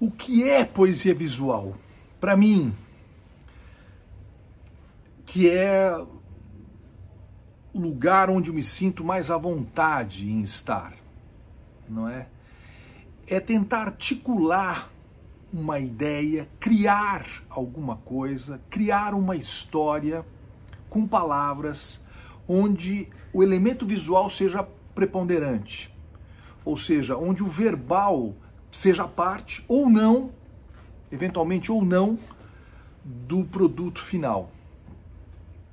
O que é poesia visual? Para mim, que é o lugar onde eu me sinto mais à vontade em estar, não é? É tentar articular uma ideia, criar alguma coisa, criar uma história com palavras onde o elemento visual seja preponderante. Ou seja, onde o verbal seja parte ou não, eventualmente ou não, do produto final.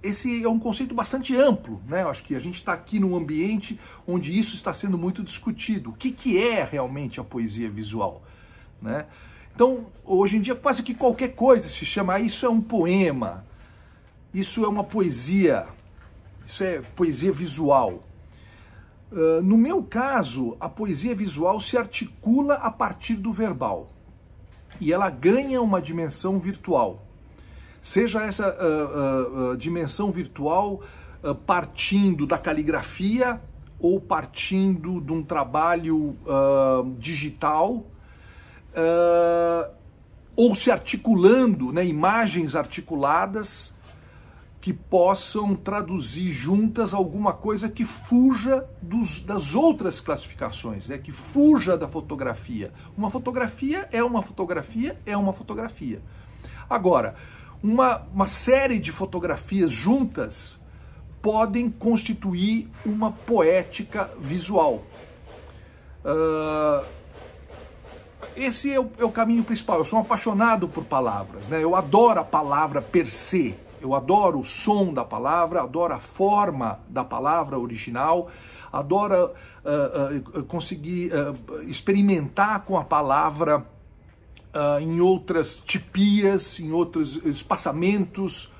Esse é um conceito bastante amplo, né? Eu acho que a gente está aqui num ambiente onde isso está sendo muito discutido. O que, que é realmente a poesia visual, né? Então, hoje em dia, quase que qualquer coisa se chama ah, isso é um poema, isso é uma poesia, isso é poesia visual. Ah, no meu caso, a poesia visual se articula a partir do verbal e ela ganha uma dimensão virtual. Seja essa uh, uh, dimensão virtual partindo da caligrafia ou partindo de um trabalho digital ou se articulando, né, imagens articuladas que possam traduzir juntas alguma coisa que fuja dos, das outras classificações, né? que fuja da fotografia. Uma fotografia é uma fotografia, é uma fotografia. Agora, uma, uma série de fotografias juntas podem constituir uma poética visual. Uh, esse é o, é o caminho principal. Eu sou um apaixonado por palavras, né? eu adoro a palavra per se eu adoro o som da palavra, adoro a forma da palavra original, adoro uh, uh, conseguir uh, experimentar com a palavra em outras tipias, em outros espaçamentos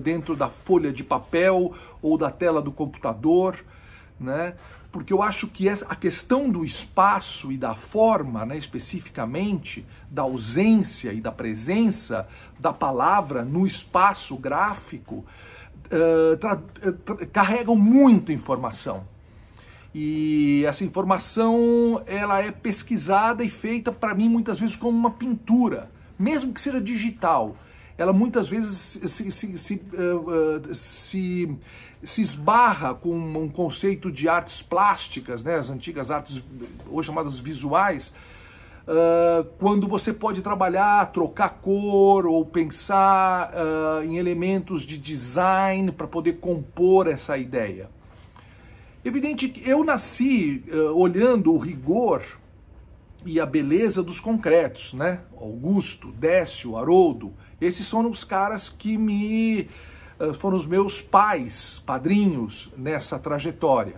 dentro da folha de papel ou da tela do computador né? Porque eu acho que a questão do espaço e da forma, né, especificamente, da ausência e da presença da palavra no espaço gráfico, uh, carregam muita informação. E essa informação ela é pesquisada e feita para mim muitas vezes como uma pintura, mesmo que seja digital. Ela muitas vezes se, se, se, uh, uh, se se esbarra com um conceito de artes plásticas, né, as antigas artes, hoje chamadas visuais, uh, quando você pode trabalhar, trocar cor ou pensar uh, em elementos de design para poder compor essa ideia. Evidente que eu nasci uh, olhando o rigor e a beleza dos concretos, né? Augusto, Décio, Haroldo, esses são os caras que me ah, foram os meus pais, padrinhos nessa trajetória,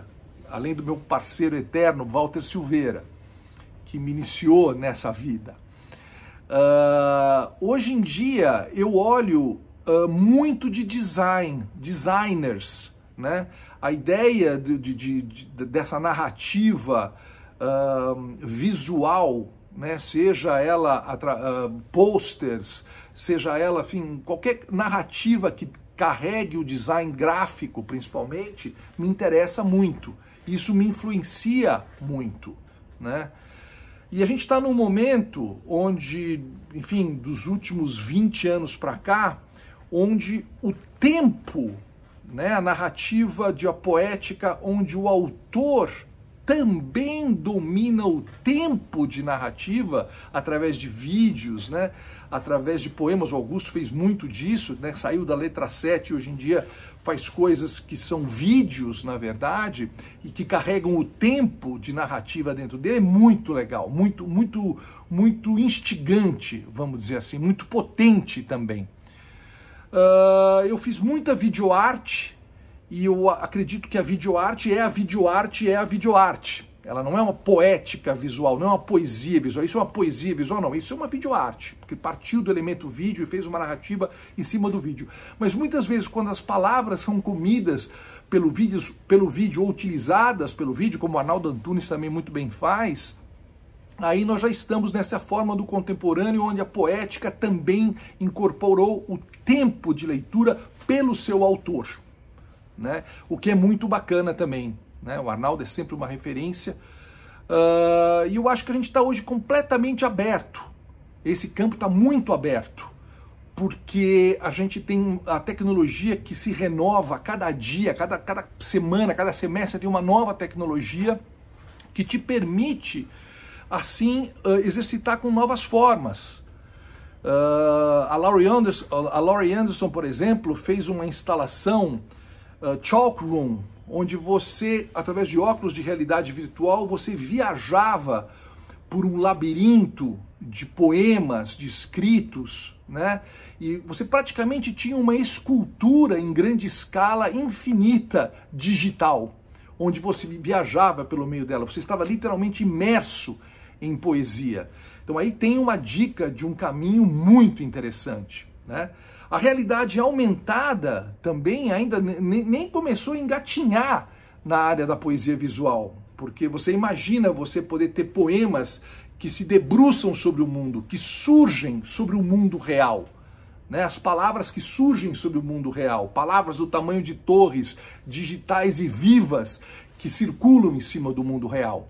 além do meu parceiro eterno Walter Silveira, que me iniciou nessa vida. Uh, hoje em dia eu olho uh, muito de design, designers, né? A ideia de, de, de, dessa narrativa uh, visual, né? Seja ela uh, posters, seja ela, enfim, qualquer narrativa que carregue o design gráfico, principalmente, me interessa muito. Isso me influencia muito, né? E a gente está num momento onde, enfim, dos últimos 20 anos para cá, onde o tempo, né, a narrativa de a poética, onde o autor também domina o tempo de narrativa através de vídeos, né? através de poemas. O Augusto fez muito disso, né? saiu da letra 7 hoje em dia faz coisas que são vídeos, na verdade, e que carregam o tempo de narrativa dentro dele, é muito legal, muito, muito, muito instigante, vamos dizer assim, muito potente também. Uh, eu fiz muita videoarte e eu acredito que a videoarte é a videoarte é a videoarte. Ela não é uma poética visual, não é uma poesia visual. Isso é uma poesia visual, não. Isso é uma videoarte, porque partiu do elemento vídeo e fez uma narrativa em cima do vídeo. Mas muitas vezes, quando as palavras são comidas pelo vídeo, pelo vídeo ou utilizadas pelo vídeo, como o Arnaldo Antunes também muito bem faz, aí nós já estamos nessa forma do contemporâneo, onde a poética também incorporou o tempo de leitura pelo seu autor né? O que é muito bacana também, né? O Arnaldo é sempre uma referência. Uh, e eu acho que a gente está hoje completamente aberto. Esse campo está muito aberto, porque a gente tem a tecnologia que se renova cada dia, cada, cada semana, cada semestre tem uma nova tecnologia que te permite, assim, uh, exercitar com novas formas. Uh, a, Laurie Anderson, a Laurie Anderson, por exemplo, fez uma instalação uh, Chalk Room, onde você, através de óculos de realidade virtual, você viajava por um labirinto de poemas, de escritos, né? E você praticamente tinha uma escultura em grande escala infinita digital, onde você viajava pelo meio dela, você estava literalmente imerso em poesia. Então aí tem uma dica de um caminho muito interessante, né? A realidade aumentada também ainda nem começou a engatinhar na área da poesia visual, porque você imagina você poder ter poemas que se debruçam sobre o mundo, que surgem sobre o mundo real. Né? As palavras que surgem sobre o mundo real, palavras do tamanho de torres, digitais e vivas, que circulam em cima do mundo real.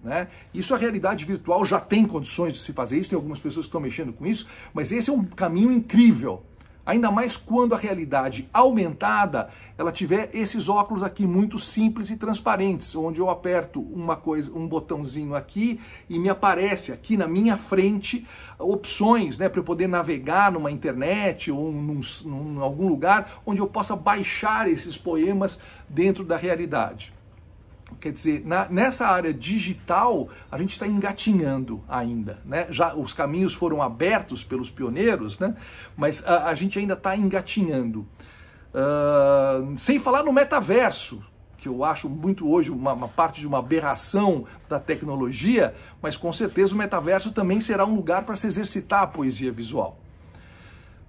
Né? Isso a realidade virtual já tem condições de se fazer isso, tem algumas pessoas que estão mexendo com isso, mas esse é um caminho incrível Ainda mais quando a realidade aumentada, ela tiver esses óculos aqui muito simples e transparentes, onde eu aperto uma coisa, um botãozinho aqui e me aparece aqui na minha frente opções, né, para eu poder navegar numa internet ou num, num, em algum lugar onde eu possa baixar esses poemas dentro da realidade. Quer dizer, na, nessa área digital, a gente está engatinhando ainda. Né? Já os caminhos foram abertos pelos pioneiros, né? mas a, a gente ainda está engatinhando. Uh, sem falar no metaverso, que eu acho muito hoje uma, uma, parte de uma aberração da tecnologia, mas com certeza o metaverso também será um lugar para se exercitar a poesia visual.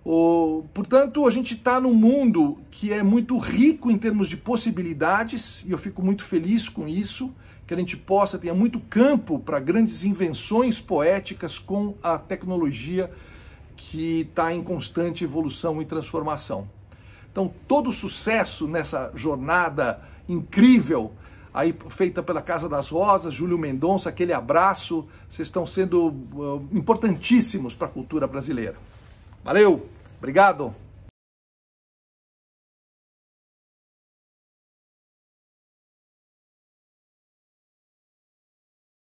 O, portanto, a gente está num mundo que é muito rico em termos de possibilidades, e eu fico muito feliz com isso, que a gente possa ter muito campo para grandes invenções poéticas com a tecnologia que está em constante evolução e transformação. Então, todo sucesso nessa jornada incrível aí feita pela Casa das Rosas, Júlio Mendonça, aquele abraço, vocês estão sendo uh, importantíssimos para a cultura brasileira. Valeu! Obrigado.